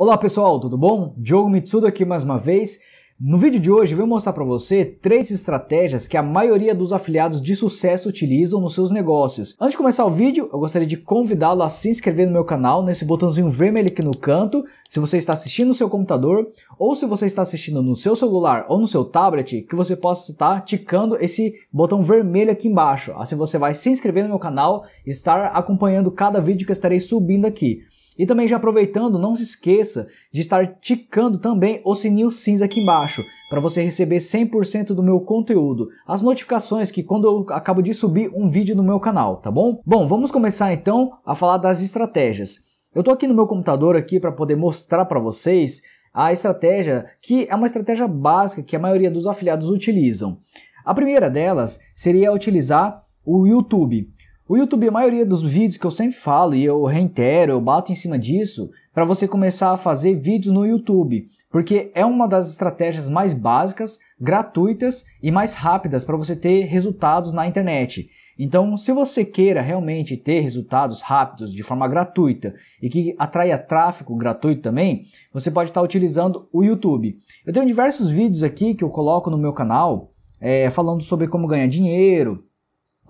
Olá pessoal, tudo bom? Diogo Mitsudo aqui mais uma vez. No vídeo de hoje eu vou mostrar para você três estratégias que a maioria dos afiliados de sucesso utilizam nos seus negócios. Antes de começar o vídeo, eu gostaria de convidá-lo a se inscrever no meu canal nesse botãozinho vermelho aqui no canto. Se você está assistindo no seu computador ou se você está assistindo no seu celular ou no seu tablet, que você possa estar ticando esse botão vermelho aqui embaixo. Assim você vai se inscrever no meu canal e estar acompanhando cada vídeo que eu estarei subindo aqui. E também já aproveitando, não se esqueça de estar ticando também o sininho cinza aqui embaixo, para você receber 100% do meu conteúdo, as notificações que quando eu acabo de subir um vídeo no meu canal, tá bom? Bom, vamos começar então a falar das estratégias. Eu tô aqui no meu computador aqui para poder mostrar para vocês a estratégia que é uma estratégia básica que a maioria dos afiliados utilizam. A primeira delas seria utilizar o YouTube. O YouTube, a maioria dos vídeos que eu sempre falo e eu reitero, eu bato em cima disso, para você começar a fazer vídeos no YouTube, porque é uma das estratégias mais básicas, gratuitas e mais rápidas para você ter resultados na internet. Então, se você queira realmente ter resultados rápidos de forma gratuita e que atraia tráfego gratuito também, você pode estar tá utilizando o YouTube. Eu tenho diversos vídeos aqui que eu coloco no meu canal é, falando sobre como ganhar dinheiro,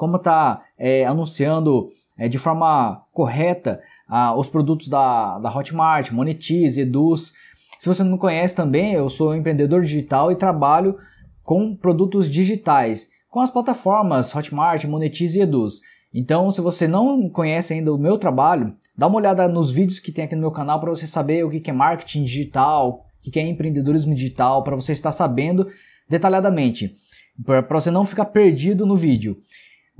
como está é, anunciando é, de forma correta ah, os produtos da, da Hotmart, Monetize, Eduz. Se você não conhece também, eu sou um empreendedor digital e trabalho com produtos digitais, com as plataformas Hotmart, Monetize e Eduz. Então, se você não conhece ainda o meu trabalho, dá uma olhada nos vídeos que tem aqui no meu canal para você saber o que é marketing digital, o que é empreendedorismo digital, para você estar sabendo detalhadamente, para você não ficar perdido no vídeo.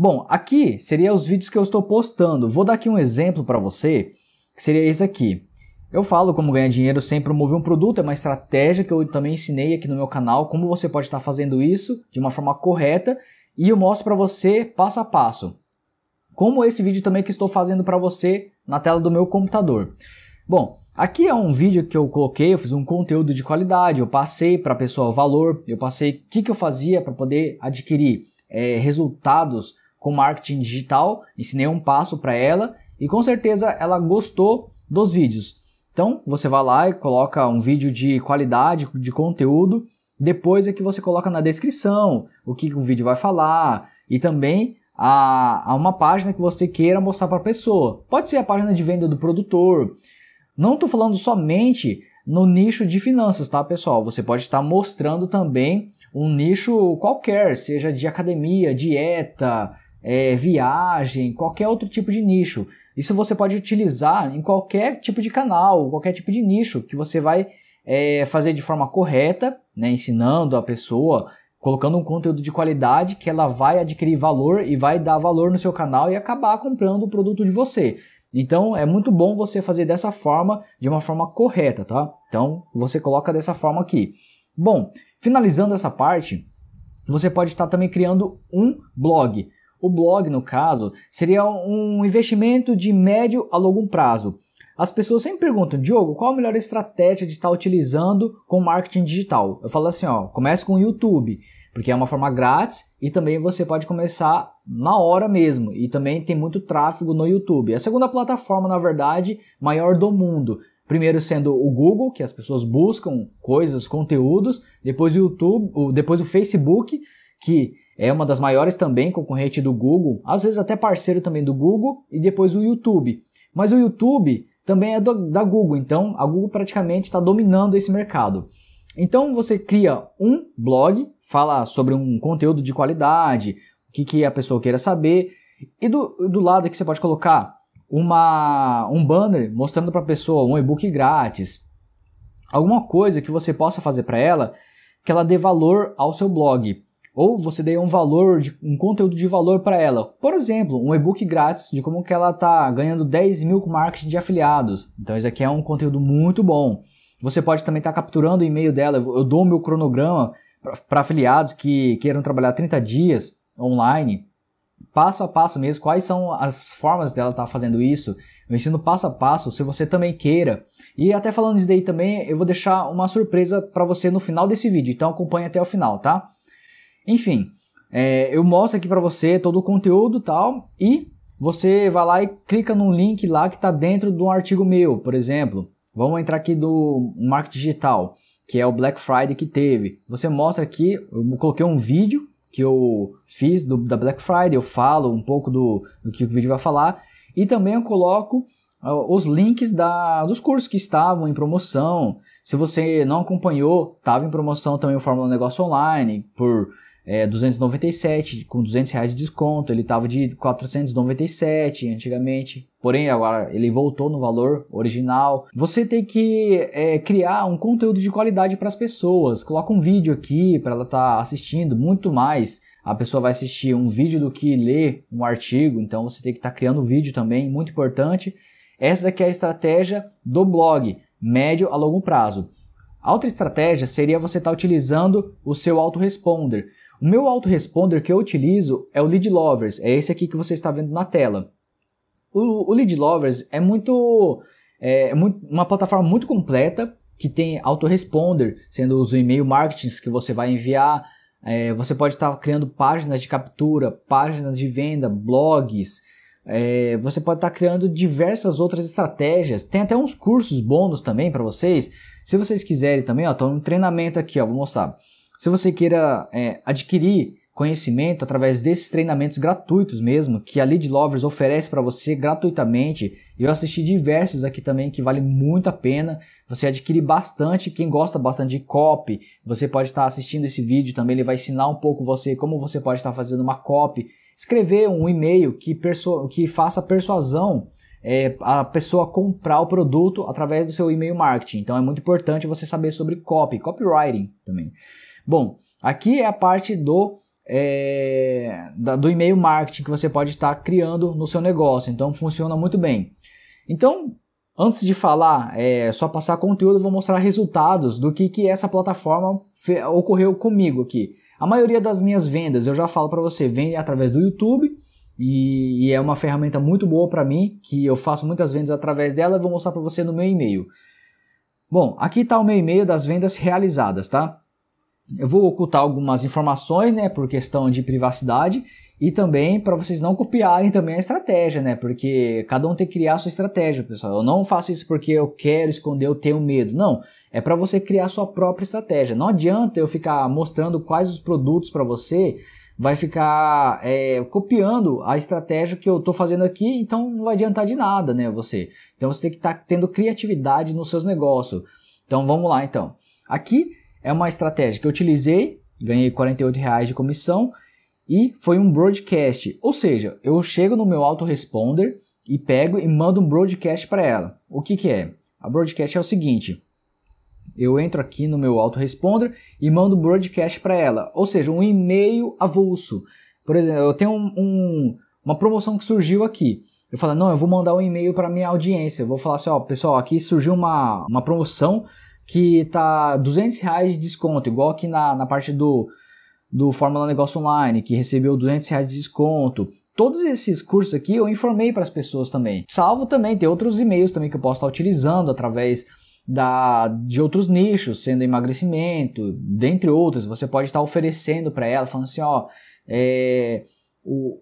Bom, aqui seria os vídeos que eu estou postando. Vou dar aqui um exemplo para você, que seria esse aqui. Eu falo como ganhar dinheiro sem promover um produto, é uma estratégia que eu também ensinei aqui no meu canal, como você pode estar fazendo isso de uma forma correta, e eu mostro para você passo a passo. Como esse vídeo também que estou fazendo para você na tela do meu computador. Bom, aqui é um vídeo que eu coloquei, eu fiz um conteúdo de qualidade, eu passei para a pessoa o valor, eu passei o que, que eu fazia para poder adquirir é, resultados com marketing digital, ensinei um passo para ela e com certeza ela gostou dos vídeos. Então você vai lá e coloca um vídeo de qualidade, de conteúdo, depois é que você coloca na descrição o que o vídeo vai falar e também a, a uma página que você queira mostrar para a pessoa. Pode ser a página de venda do produtor. Não estou falando somente no nicho de finanças, tá, pessoal? Você pode estar mostrando também um nicho qualquer, seja de academia, dieta, é, viagem, qualquer outro tipo de nicho. Isso você pode utilizar em qualquer tipo de canal, qualquer tipo de nicho que você vai é, fazer de forma correta, né, ensinando a pessoa, colocando um conteúdo de qualidade que ela vai adquirir valor e vai dar valor no seu canal e acabar comprando o produto de você. Então é muito bom você fazer dessa forma, de uma forma correta, tá? Então você coloca dessa forma aqui. Bom, finalizando essa parte, você pode estar também criando um blog. O blog, no caso, seria um investimento de médio a longo prazo. As pessoas sempre perguntam, Diogo, qual a melhor estratégia de estar utilizando com marketing digital? Eu falo assim, ó, comece com o YouTube, porque é uma forma grátis e também você pode começar na hora mesmo. E também tem muito tráfego no YouTube. É a segunda plataforma, na verdade, maior do mundo. Primeiro sendo o Google, que as pessoas buscam coisas, conteúdos, depois o YouTube, depois o Facebook, que é uma das maiores também concorrente do Google, às vezes até parceiro também do Google e depois o YouTube. Mas o YouTube também é do, da Google, então a Google praticamente está dominando esse mercado. Então você cria um blog, fala sobre um conteúdo de qualidade, o que, que a pessoa queira saber, e do, do lado aqui você pode colocar uma, um banner mostrando para a pessoa um e-book grátis, alguma coisa que você possa fazer para ela que ela dê valor ao seu blog. Ou você dê um valor, de, um conteúdo de valor para ela. Por exemplo, um e-book grátis de como que ela está ganhando 10 mil com marketing de afiliados. Então isso aqui é um conteúdo muito bom. Você pode também estar tá capturando o e-mail dela. Eu dou meu cronograma para afiliados que queiram trabalhar 30 dias online, passo a passo mesmo, quais são as formas dela estar tá fazendo isso. Eu ensino passo a passo, se você também queira. E até falando isso daí também, eu vou deixar uma surpresa para você no final desse vídeo, então acompanhe até o final, tá? Enfim, é, eu mostro aqui para você todo o conteúdo e tal, e você vai lá e clica num link lá que está dentro de um artigo meu, por exemplo. Vamos entrar aqui do marketing digital, que é o Black Friday que teve. Você mostra aqui, eu coloquei um vídeo que eu fiz do, da Black Friday, eu falo um pouco do, do que o vídeo vai falar, e também eu coloco ah, os links da, dos cursos que estavam em promoção. Se você não acompanhou, estava em promoção também o Fórmula Negócio Online por é, 297 com 200 reais de desconto, ele estava de 497 antigamente, porém agora ele voltou no valor original. Você tem que é, criar um conteúdo de qualidade para as pessoas, coloca um vídeo aqui para ela estar tá assistindo, muito mais. A pessoa vai assistir um vídeo do que ler um artigo, então você tem que estar tá criando vídeo também, muito importante. Essa daqui é a estratégia do blog, médio a longo prazo. A outra estratégia seria você estar tá utilizando o seu autoresponder. O meu autoresponder que eu utilizo é o Lead Lovers, é esse aqui que você está vendo na tela. O, o Lead Lovers é muito, é, é muito, uma plataforma muito completa que tem autoresponder, sendo os e-mail marketing que você vai enviar. É, você pode estar criando páginas de captura, páginas de venda, blogs. É, você pode estar criando diversas outras estratégias. Tem até uns cursos bônus também para vocês. Se vocês quiserem também, ó, tô um treinamento aqui, ó, vou mostrar. Se você queira é, adquirir conhecimento através desses treinamentos gratuitos mesmo que a Lead Lovers oferece para você gratuitamente. Eu assisti diversos aqui também que vale muito a pena. Você adquire bastante, quem gosta bastante de copy, você pode estar assistindo esse vídeo também, ele vai ensinar um pouco você como você pode estar fazendo uma copy, escrever um e-mail que, que faça persuasão é, a pessoa comprar o produto através do seu e-mail marketing. Então é muito importante você saber sobre copy, copywriting também. Bom, aqui é a parte do é, da, do e-mail marketing que você pode estar criando no seu negócio. Então funciona muito bem. Então, antes de falar, é, só passar conteúdo, eu vou mostrar resultados do que, que essa plataforma ocorreu comigo aqui. A maioria das minhas vendas, eu já falo para você, vem através do YouTube e, e é uma ferramenta muito boa para mim, que eu faço muitas vendas através dela, eu vou mostrar para você no meu e-mail. Bom, aqui está o meu e-mail das vendas realizadas, tá? Eu vou ocultar algumas informações, né, por questão de privacidade e também para vocês não copiarem também a estratégia, né? Porque cada um tem que criar a sua estratégia, pessoal. Eu não faço isso porque eu quero esconder, eu tenho medo. Não, é para você criar a sua própria estratégia. Não adianta eu ficar mostrando quais os produtos para você, vai ficar é, copiando a estratégia que eu estou fazendo aqui, então não vai adiantar de nada, né? Você. Então você tem que estar tá tendo criatividade nos seus negócios. Então vamos lá, então. Aqui é uma estratégia que eu utilizei, ganhei R$ de comissão e foi um broadcast, ou seja, eu chego no meu autoresponder e pego e mando um broadcast para ela. O que, que é? A broadcast é o seguinte: eu entro aqui no meu autoresponder e mando um broadcast para ela, ou seja, um e-mail avulso. Por exemplo, eu tenho um, um, uma promoção que surgiu aqui. Eu falo, não, eu vou mandar um e-mail para minha audiência. Eu vou falar assim, ó, pessoal, aqui surgiu uma, uma promoção que tá 200 reais de desconto, igual aqui na, na parte do, do Fórmula Negócio Online, que recebeu 200 reais de desconto. Todos esses cursos aqui eu informei para as pessoas também. Salvo também, tem outros e-mails também que eu posso estar utilizando através da, de outros nichos, sendo emagrecimento, dentre outros. Você pode estar oferecendo para ela, falando assim, ó, é, o,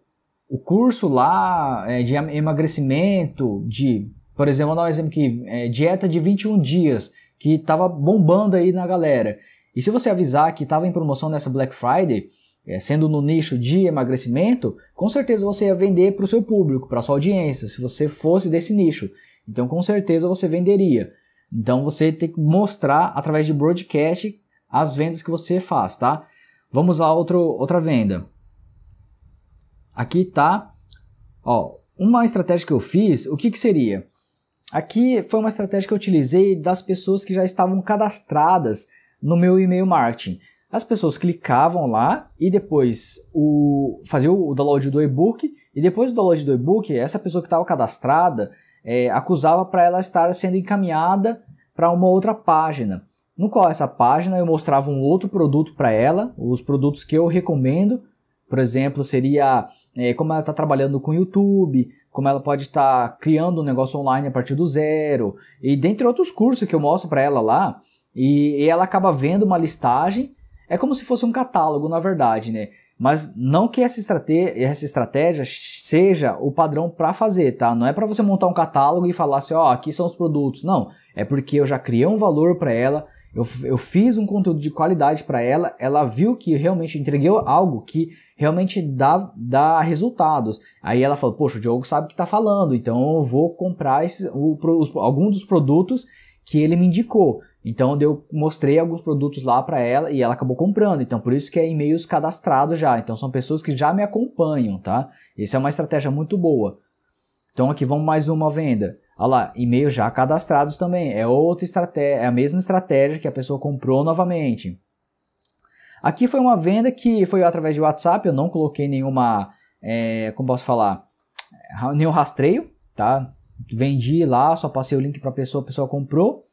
o curso lá é, de emagrecimento, de, por exemplo, vou dar um exemplo aqui, é, dieta de 21 dias, que estava bombando aí na galera. E se você avisar que estava em promoção nessa Black Friday, é, sendo no nicho de emagrecimento, com certeza você ia vender para o seu público, para sua audiência, se você fosse desse nicho. Então, com certeza você venderia. Então, você tem que mostrar através de broadcast as vendas que você faz, tá? Vamos lá, outro, outra venda. Aqui tá, ó, uma estratégia que eu fiz. O que, que seria? Aqui foi uma estratégia que eu utilizei das pessoas que já estavam cadastradas no meu e-mail marketing. As pessoas clicavam lá e depois o, fazia o download do e-book, e depois do download do e-book, essa pessoa que estava cadastrada é, acusava para ela estar sendo encaminhada para uma outra página. No qual essa página eu mostrava um outro produto para ela, os produtos que eu recomendo, por exemplo, seria é, como ela está trabalhando com YouTube, como ela pode estar tá criando um negócio online a partir do zero, e dentre outros cursos que eu mostro para ela lá, e, e, ela acaba vendo uma listagem, é como se fosse um catálogo, na verdade, né? Mas não que essa estratégia, essa estratégia seja o padrão para fazer, tá? Não é para você montar um catálogo e falar assim, ó, oh, aqui são os produtos. Não, é porque eu já criei um valor para ela, eu, eu fiz um conteúdo de qualidade para ela, ela viu que realmente entreguei algo que realmente dá, dá resultados. Aí ela falou: Poxa, o Diogo sabe o que está falando, então eu vou comprar esses, o, os, algum dos produtos que ele me indicou. Então eu mostrei alguns produtos lá para ela e ela acabou comprando. Então por isso que é e-mails cadastrados já. Então são pessoas que já me acompanham, tá? Essa é uma estratégia muito boa. Então aqui vamos mais uma venda. Olha lá, e-mails já cadastrados também. É outra estratégia, é a mesma estratégia que a pessoa comprou novamente. Aqui foi uma venda que foi através de WhatsApp, eu não coloquei nenhuma, é, como posso falar, é, nenhum rastreio, tá? Vendi lá, só passei o link para a pessoa, a pessoa comprou.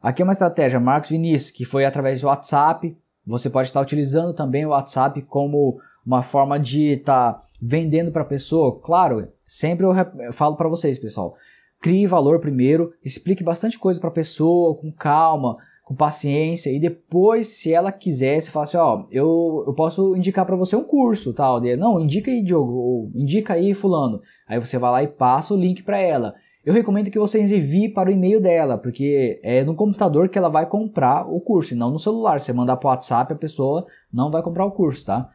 Aqui é uma estratégia, Marcos Vinícius, que foi através do WhatsApp. Você pode estar utilizando também o WhatsApp como uma forma de estar tá vendendo para a pessoa. Claro, sempre eu, falo para vocês, pessoal, crie valor primeiro, explique bastante coisa para a pessoa com calma, com paciência e depois, se ela quiser, você fala assim, ó, oh, eu, eu posso indicar para você um curso, tal, de, não, indica aí Diogo, ou indica aí fulano. Aí você vai lá e passa o link para ela. Eu recomendo que vocês envie para o e-mail dela, porque é no computador que ela vai comprar o curso, e não no celular. Você mandar para o WhatsApp, a pessoa não vai comprar o curso, tá?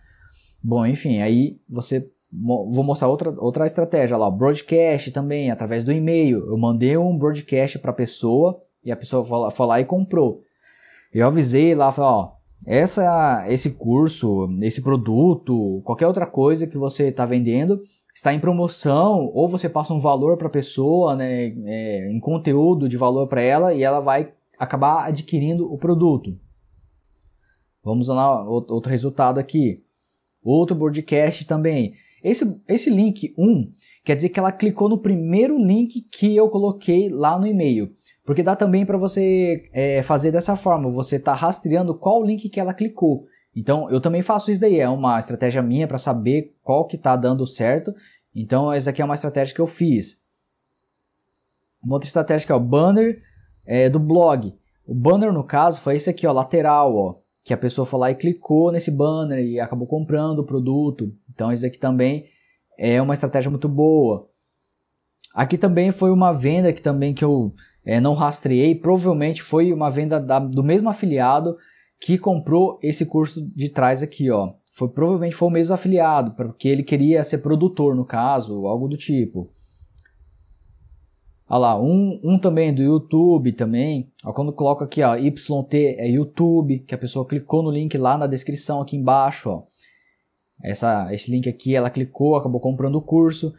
Bom, enfim, aí você vou mostrar outra, outra estratégia lá, broadcast também, através do e-mail. Eu mandei um broadcast para a pessoa e a pessoa foi, lá e comprou. Eu avisei lá, falei, ó, essa, esse curso, esse produto, qualquer outra coisa que você está vendendo está em promoção ou você passa um valor para a pessoa, né, é, em conteúdo de valor para ela e ela vai acabar adquirindo o produto. Vamos lá, outro resultado aqui outro broadcast também. Esse, esse link 1 quer dizer que ela clicou no primeiro link que eu coloquei lá no e-mail. Porque dá também para você é, fazer dessa forma, você está rastreando qual link que ela clicou. Então eu também faço isso daí, é uma estratégia minha para saber qual que está dando certo. Então essa aqui é uma estratégia que eu fiz. Uma outra estratégia que é o banner é, do blog. O banner no caso foi esse aqui, ó, lateral, ó que a pessoa foi lá e clicou nesse banner e acabou comprando o produto. Então isso aqui também é uma estratégia muito boa. Aqui também foi uma venda que também que eu é, não rastreei, provavelmente foi uma venda da, do mesmo afiliado que comprou esse curso de trás aqui, ó. Foi provavelmente foi o mesmo afiliado, porque ele queria ser produtor no caso, algo do tipo. Olha lá, um, um também é do YouTube também. Ó, quando coloca aqui, ó, YT é YouTube, que a pessoa clicou no link lá na descrição aqui embaixo, ó. Essa, esse link aqui, ela clicou, acabou comprando o curso.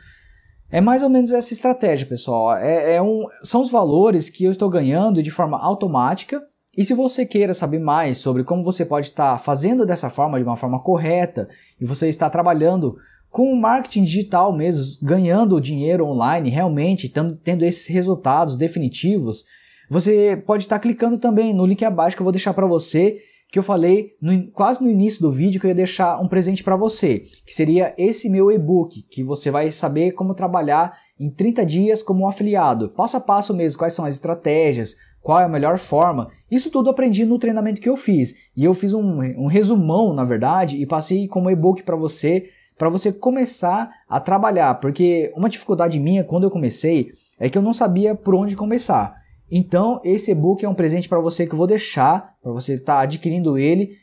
É mais ou menos essa estratégia, pessoal. É, é um, são os valores que eu estou ganhando de forma automática. E se você queira saber mais sobre como você pode estar fazendo dessa forma, de uma forma correta, e você está trabalhando com o marketing digital mesmo, ganhando dinheiro online realmente, tendo esses resultados definitivos, você pode estar tá clicando também no link abaixo que eu vou deixar para você, que eu falei no, quase no início do vídeo que eu ia deixar um presente para você, que seria esse meu e-book, que você vai saber como trabalhar em 30 dias como um afiliado, passo a passo mesmo, quais são as estratégias, qual é a melhor forma. Isso tudo aprendi no treinamento que eu fiz. E eu fiz um, um resumão, na verdade, e passei como e-book para você para você começar a trabalhar, porque uma dificuldade minha quando eu comecei é que eu não sabia por onde começar. Então, esse e-book é um presente para você que eu vou deixar, para você estar tá adquirindo ele,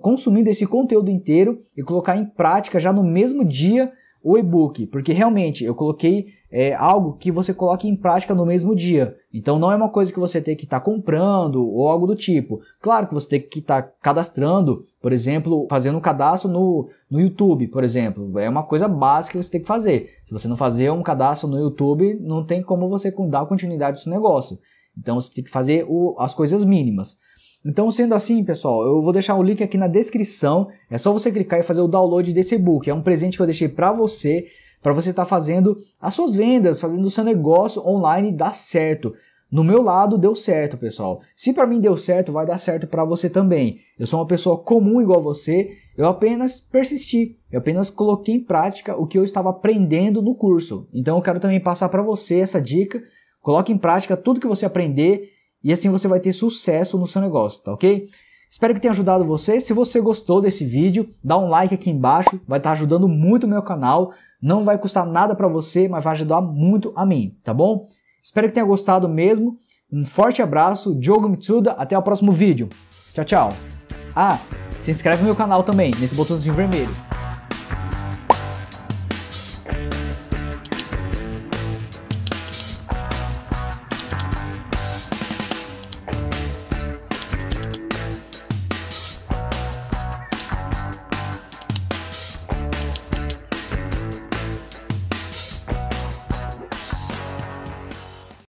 consumindo esse conteúdo inteiro e colocar em prática já no mesmo dia o e-book, porque realmente eu coloquei é algo que você coloque em prática no mesmo dia. Então não é uma coisa que você tem que estar tá comprando ou algo do tipo. Claro que você tem que estar tá cadastrando, por exemplo, fazendo um cadastro no, no YouTube, por exemplo. É uma coisa básica que você tem que fazer. Se você não fazer um cadastro no YouTube, não tem como você dar continuidade ao seu negócio. Então você tem que fazer o, as coisas mínimas. Então, sendo assim, pessoal, eu vou deixar o link aqui na descrição. É só você clicar e fazer o download desse book É um presente que eu deixei para você para você estar tá fazendo as suas vendas, fazendo o seu negócio online dar certo. No meu lado deu certo, pessoal. Se para mim deu certo, vai dar certo para você também. Eu sou uma pessoa comum igual você, eu apenas persisti, eu apenas coloquei em prática o que eu estava aprendendo no curso. Então eu quero também passar para você essa dica. Coloque em prática tudo que você aprender e assim você vai ter sucesso no seu negócio, tá OK? Espero que tenha ajudado você. Se você gostou desse vídeo, dá um like aqui embaixo, vai estar tá ajudando muito o meu canal. Não vai custar nada para você, mas vai ajudar muito a mim, tá bom? Espero que tenha gostado mesmo. Um forte abraço, Diogo Mitsuda, até o próximo vídeo. Tchau, tchau. Ah, se inscreve no meu canal também, nesse botãozinho vermelho.